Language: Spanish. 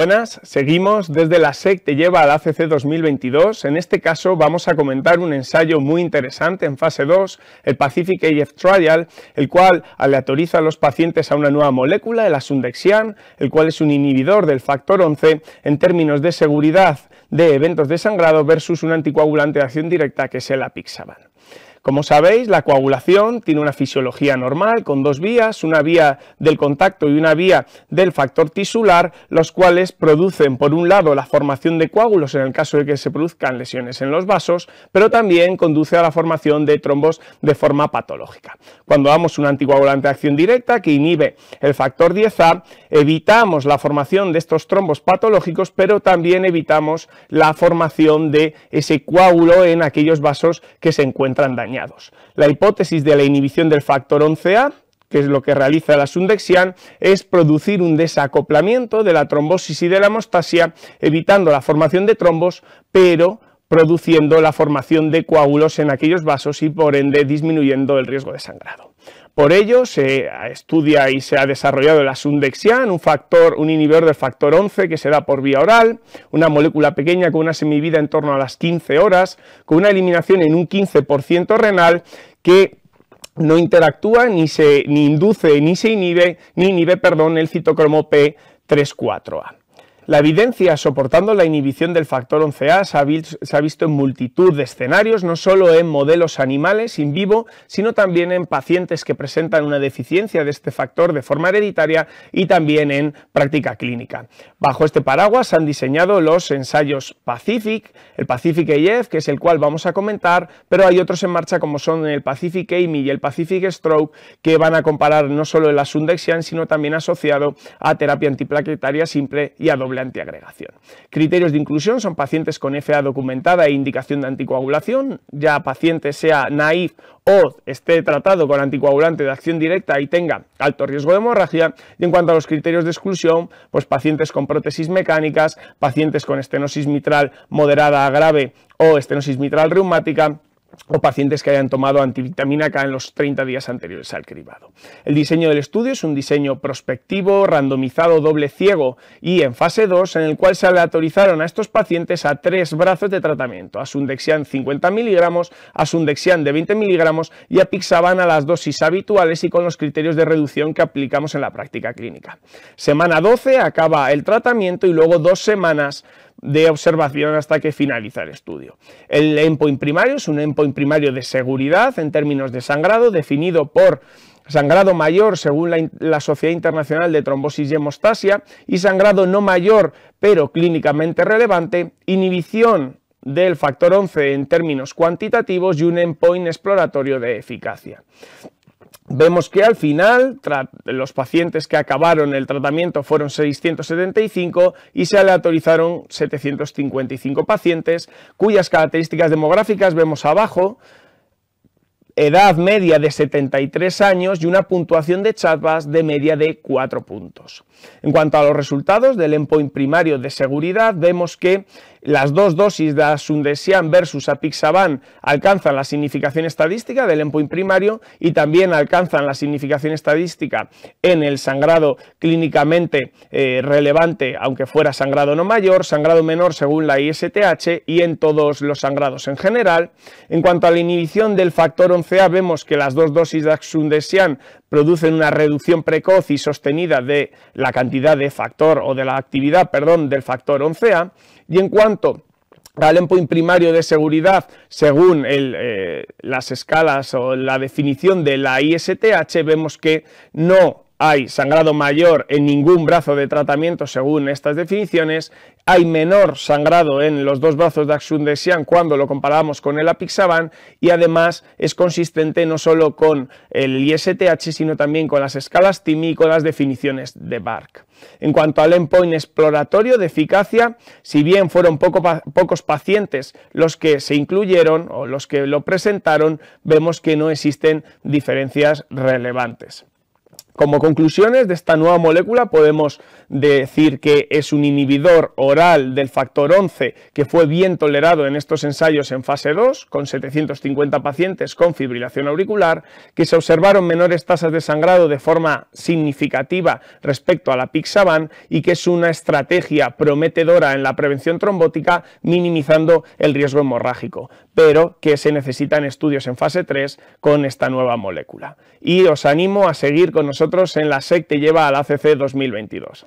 Buenas, seguimos desde la SEC te lleva al ACC 2022. En este caso vamos a comentar un ensayo muy interesante en fase 2, el Pacific AF Trial, el cual aleatoriza a los pacientes a una nueva molécula, el asundexian, el cual es un inhibidor del factor 11 en términos de seguridad de eventos de sangrado versus un anticoagulante de acción directa que es el apixaban. Como sabéis, la coagulación tiene una fisiología normal con dos vías, una vía del contacto y una vía del factor tisular, los cuales producen, por un lado, la formación de coágulos en el caso de que se produzcan lesiones en los vasos, pero también conduce a la formación de trombos de forma patológica. Cuando damos un anticoagulante de acción directa que inhibe el factor 10A, evitamos la formación de estos trombos patológicos, pero también evitamos la formación de ese coágulo en aquellos vasos que se encuentran dañados. La hipótesis de la inhibición del factor 11A que es lo que realiza la sundexian, es producir un desacoplamiento de la trombosis y de la hemostasia, evitando la formación de trombos, pero produciendo la formación de coágulos en aquellos vasos y por ende disminuyendo el riesgo de sangrado. Por ello, se estudia y se ha desarrollado la sundexian, un, factor, un inhibidor del factor 11 que se da por vía oral, una molécula pequeña con una semivida en torno a las 15 horas, con una eliminación en un 15% renal que no interactúa ni se ni induce ni se inhibe ni inhibe perdón el citocromo P34A. La evidencia soportando la inhibición del factor 11A se ha, visto, en multitud de escenarios, no solo en modelos animales in vivo, sino también en pacientes que presentan una deficiencia de este factor de forma hereditaria y también en práctica clínica. Bajo este paraguas se han diseñado los ensayos Pacific, el Pacific AF, que es el cual vamos a comentar, pero hay otros en marcha como son el Pacific Amy y el Pacific Stroke, que van a comparar no solo el asundexian, sino también asociado a terapia antiplaquetaria simple y a doble antiagregación. Criterios de inclusión son pacientes con FA documentada e indicación de anticoagulación, ya paciente sea naif o esté tratado con anticoagulante de acción directa y tenga alto riesgo de hemorragia. Y en cuanto a los criterios de exclusión, pues pacientes con prótesis mecánicas, pacientes con estenosis mitral moderada a grave o estenosis mitral reumática, o pacientes que hayan tomado antivitamina K en los 30 días anteriores al cribado. El diseño del estudio es un diseño prospectivo, randomizado, doble ciego y en fase 2, en el cual se aleatorizaron a estos pacientes a tres brazos de tratamiento, a Sundexian 50 miligramos, a Sundexian de 20 miligramos y a Pixaban a las dosis habituales y con los criterios de reducción que aplicamos en la práctica clínica. Semana 12 acaba el tratamiento y luego dos semanas de observación hasta que finaliza el estudio. El endpoint primario es un endpoint primario de seguridad en términos de sangrado definido por sangrado mayor según la, Sociedad Internacional de Trombosis y Hemostasia y sangrado no mayor pero clínicamente relevante, inhibición del factor 11 en términos cuantitativos y un endpoint exploratorio de eficacia vemos que al final los pacientes que acabaron el tratamiento fueron 675 y se aleatorizaron 755 pacientes, cuyas características demográficas vemos abajo, edad media de 73 años y una puntuación de Chatbas de media de 4 puntos. En cuanto a los resultados del endpoint primario de seguridad, vemos que las dos dosis de Asundesian versus Apixaban alcanzan la significación estadística del endpoint primario y también alcanzan la significación estadística en el sangrado clínicamente eh, relevante, aunque fuera sangrado no mayor, sangrado menor según la ISTH y en todos los sangrados en general. En cuanto a la inhibición del factor 11 vemos que las dos dosis de axundesian producen una reducción precoz y sostenida de la cantidad de factor o de la actividad, perdón, del factor 11A. Y en cuanto al endpoint primario de seguridad, según eh, las escalas o la definición de la ISTH, vemos que no hay sangrado mayor en ningún brazo de tratamiento según estas definiciones, hay menor sangrado en los dos brazos de axundesian cuando lo comparamos con el Apixaban y además es consistente no solo con el ISTH sino también con las escalas TIMI y con las definiciones de BARC. En cuanto al endpoint exploratorio de eficacia, si bien fueron pocos pacientes los que se incluyeron o los que lo presentaron, vemos que no existen diferencias relevantes. Como conclusiones de esta nueva molécula podemos decir que es un inhibidor oral del factor 11 que fue bien tolerado en estos ensayos en fase 2 con 750 pacientes con fibrilación auricular, que se observaron menores tasas de sangrado de forma significativa respecto a la Pixaban y que es una estrategia prometedora en la prevención trombótica minimizando el riesgo hemorrágico, pero que se necesitan estudios en fase 3 con esta nueva molécula. Y os animo a seguir con nosotros en la SEC te lleva al ACC 2022.